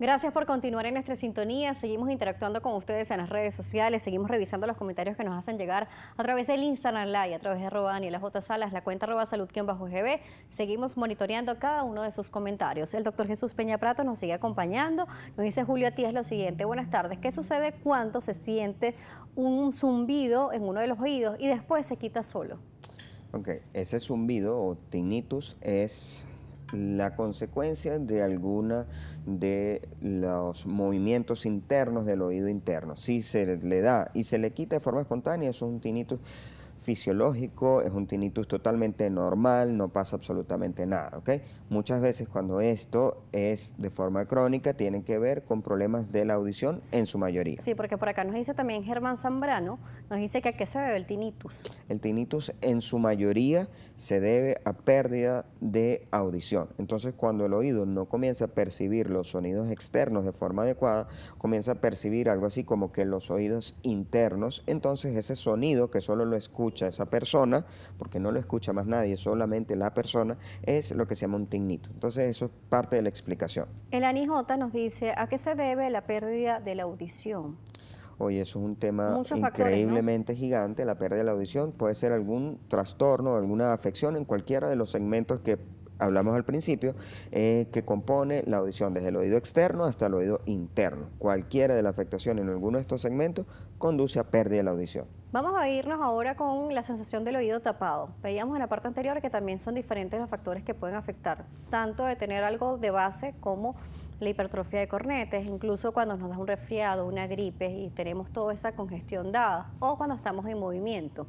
Gracias por continuar en nuestra sintonía. Seguimos interactuando con ustedes en las redes sociales, seguimos revisando los comentarios que nos hacen llegar a través del Instagram Live, a través de arroba Daniela J. Salas, la cuenta arroba salud-gb. Seguimos monitoreando cada uno de sus comentarios. El doctor Jesús Peña Prato nos sigue acompañando. Nos dice Julio a ti es lo siguiente. Buenas tardes. ¿Qué sucede cuando se siente un zumbido en uno de los oídos y después se quita solo? Ok, ese zumbido o tinnitus es la consecuencia de alguna de los movimientos internos del oído interno. Si se le da y se le quita de forma espontánea, es un fisiológico, es un tinnitus totalmente normal, no pasa absolutamente nada, ¿ok? Muchas veces cuando esto es de forma crónica, tiene que ver con problemas de la audición en su mayoría. Sí, porque por acá nos dice también Germán Zambrano, nos dice que a qué se debe el tinnitus. El tinnitus en su mayoría se debe a pérdida de audición. Entonces, cuando el oído no comienza a percibir los sonidos externos de forma adecuada, comienza a percibir algo así como que los oídos internos, entonces ese sonido que solo lo escucha escucha esa persona, porque no lo escucha más nadie, solamente la persona, es lo que se llama un tignito. Entonces eso es parte de la explicación. El Anijota nos dice, ¿a qué se debe la pérdida de la audición? Oye, eso es un tema increíblemente gigante, la pérdida de la audición. Puede ser algún trastorno, alguna afección en cualquiera de los segmentos que hablamos al principio, eh, que compone la audición desde el oído externo hasta el oído interno. Cualquiera de la afectación en alguno de estos segmentos conduce a pérdida de la audición. Vamos a irnos ahora con la sensación del oído tapado. Veíamos en la parte anterior que también son diferentes los factores que pueden afectar, tanto de tener algo de base como la hipertrofia de cornetes, incluso cuando nos da un resfriado, una gripe y tenemos toda esa congestión dada, o cuando estamos en movimiento.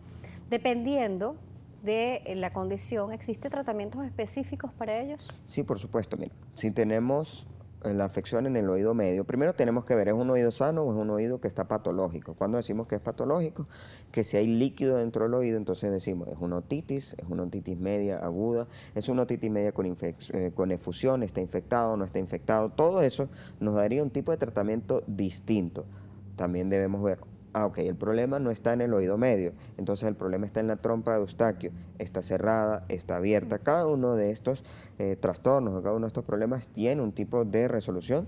Dependiendo de eh, la condición, ¿existe tratamientos específicos para ellos? Sí, por supuesto. Mira, si tenemos la afección en el oído medio, primero tenemos que ver, ¿es un oído sano o es un oído que está patológico? Cuando decimos que es patológico, que si hay líquido dentro del oído, entonces decimos, es una otitis, es una otitis media aguda, es una otitis media con, eh, con efusión, está infectado, no está infectado, todo eso nos daría un tipo de tratamiento distinto. También debemos ver Ah, ok, el problema no está en el oído medio, entonces el problema está en la trompa de Eustaquio, está cerrada, está abierta. Cada uno de estos eh, trastornos, cada uno de estos problemas tiene un tipo de resolución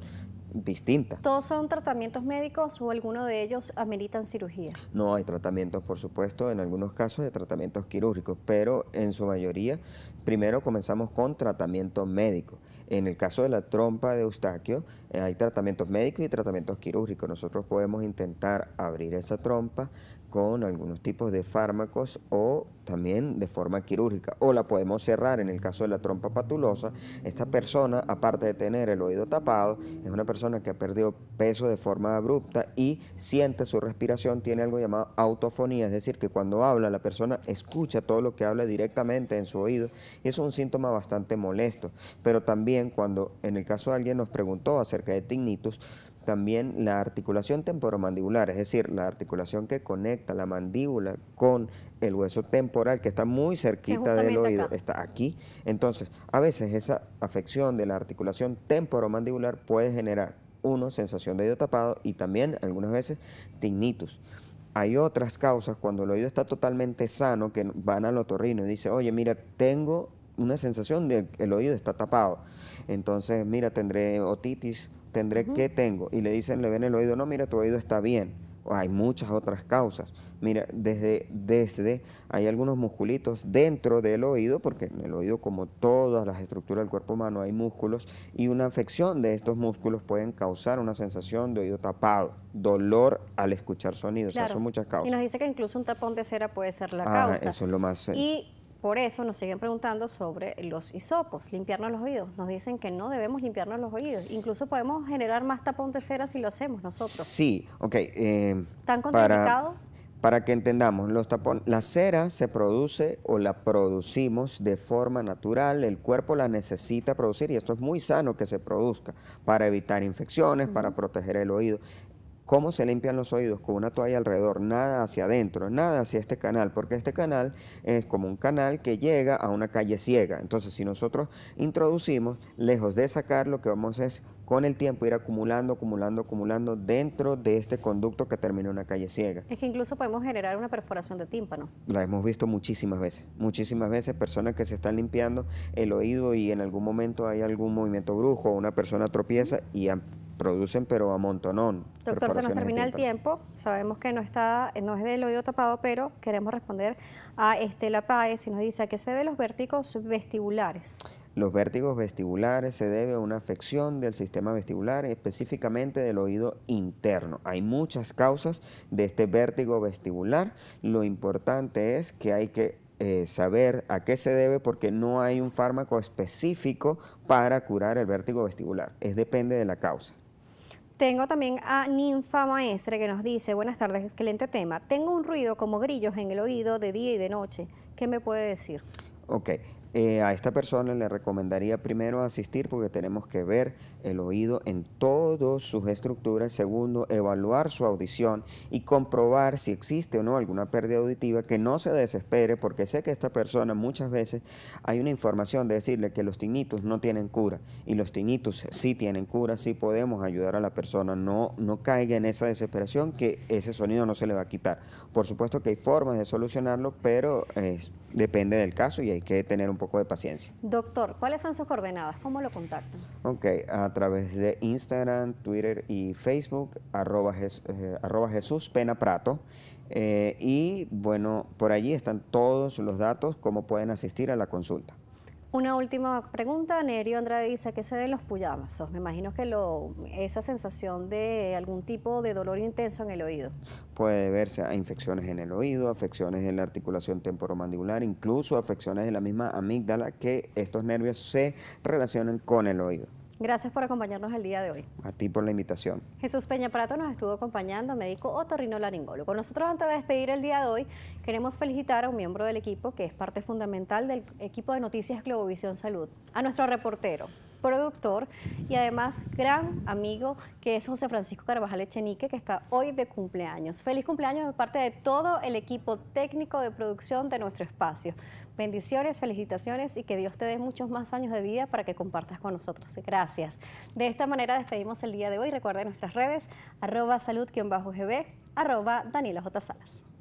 distinta. ¿Todos son tratamientos médicos o alguno de ellos ameritan cirugía? No, hay tratamientos, por supuesto, en algunos casos de tratamientos quirúrgicos, pero en su mayoría primero comenzamos con tratamiento médico. En el caso de la trompa de Eustaquio, eh, hay tratamientos médicos y tratamientos quirúrgicos. Nosotros podemos intentar abrir esa trompa con algunos tipos de fármacos o también de forma quirúrgica. O la podemos cerrar en el caso de la trompa patulosa. Esta persona, aparte de tener el oído tapado, es una persona que ha perdido peso de forma abrupta y siente su respiración, tiene algo llamado autofonía, es decir, que cuando habla la persona escucha todo lo que habla directamente en su oído y es un síntoma bastante molesto. Pero también cuando en el caso de alguien nos preguntó acerca de tinnitus, también la articulación temporomandibular, es decir, la articulación que conecta la mandíbula con el hueso temporal, que está muy cerquita del oído, está aquí. Entonces, a veces esa afección de la articulación temporomandibular puede generar, uno, sensación de oído tapado y también algunas veces tinnitus. Hay otras causas cuando el oído está totalmente sano que van al otorrino y dice, oye, mira, tengo una sensación de el oído está tapado. Entonces, mira, tendré otitis, tendré, ¿qué tengo? Y le dicen, le ven el oído, no, mira, tu oído está bien. hay muchas otras causas. Mira, desde, desde hay algunos musculitos dentro del oído, porque en el oído, como todas las estructuras del cuerpo humano, hay músculos, y una afección de estos músculos pueden causar una sensación de oído tapado, dolor al escuchar sonidos. O sea, son muchas causas. Y nos dice que incluso un tapón de cera puede ser la causa. Eso es lo más. Por eso nos siguen preguntando sobre los hisopos, limpiarnos los oídos. Nos dicen que no debemos limpiarnos los oídos. Incluso podemos generar más tapón de cera si lo hacemos nosotros. Sí, ok. Eh, ¿Tan Para, que entendamos, los tapón, la cera se produce o la producimos de forma natural, el cuerpo la necesita producir y esto es muy sano que se produzca para evitar infecciones, para proteger el oído. ¿Cómo se limpian los oídos? Con una toalla alrededor, nada hacia adentro, nada hacia este canal, porque este canal es como un canal que llega a una calle ciega. Entonces, si nosotros introducimos, lejos de sacar, lo que vamos es con el tiempo ir acumulando, acumulando, acumulando dentro de este conducto que termina en una calle ciega. Es que incluso podemos generar una perforación de tímpano. La hemos visto muchísimas veces, muchísimas veces personas que se están limpiando el oído y en algún momento hay algún movimiento brujo, una persona tropieza y producen, pero a montonón. Doctor, se nos termina el tiempo. Sabemos que no, está, no es del oído tapado, pero queremos responder a Estela Páez y nos dice, ¿a qué se deben los vértigos vestibulares? Los vértigos vestibulares se debe a una afección del sistema vestibular, específicamente del oído interno. Hay muchas causas de este vértigo vestibular. Lo importante es que hay que eh, saber a qué se debe porque no hay un fármaco específico para curar el vértigo vestibular. Es depende de la causa. Tengo también a Ninfa Maestre que nos dice, buenas tardes, excelente tema. Tengo un ruido como grillos en el oído de día y de noche. ¿Qué me puede decir? Ok, eh, a esta persona le recomendaría primero asistir porque tenemos que ver el oído en todas sus estructuras. Segundo, evaluar su audición y comprobar si existe o no alguna pérdida auditiva. Que no se desespere porque sé que esta persona muchas veces hay una información de decirle que los tinnitus no tienen cura y los tinnitus sí tienen cura, sí podemos ayudar a la persona. No, no caiga en esa desesperación que ese sonido no se le va a quitar. Por supuesto que hay formas de solucionarlo, pero depende del caso y hay que tener un poco de paciencia. Doctor, ¿cuáles son sus coordenadas? ¿Cómo lo contactan? Ok, a través de Instagram, Twitter y Facebook, arroba, eh, Jesús Pena Prato. Eh, y bueno, por allí están todos los datos, cómo pueden asistir a la consulta. Una última pregunta, Nerio Andrade dice, que se de los puyamas, Me imagino que lo, esa sensación de algún tipo de dolor intenso en el oído. Puede verse a infecciones en el oído, afecciones en la articulación temporomandibular, incluso afecciones de la misma amígdala, que estos nervios se relacionan con el oído. Gracias por acompañarnos el día de hoy. A ti por la invitación. Jesús Peña Prato nos estuvo acompañando, médico otorrinolaringólogo. Nosotros antes de despedir el día de hoy queremos felicitar a un miembro del equipo que es parte fundamental del equipo de noticias Globovisión Salud, a nuestro reportero, productor y además gran amigo que es José Francisco Carvajal Echenique, que está hoy de cumpleaños. Feliz cumpleaños de parte de todo el equipo técnico de producción de nuestro espacio. Bendiciones, felicitaciones y que Dios te dé muchos más años de vida para que compartas con nosotros. Gracias. De esta manera despedimos el día de hoy. Recuerden nuestras redes, arroba salud-gb, arroba Daniela J. Salas.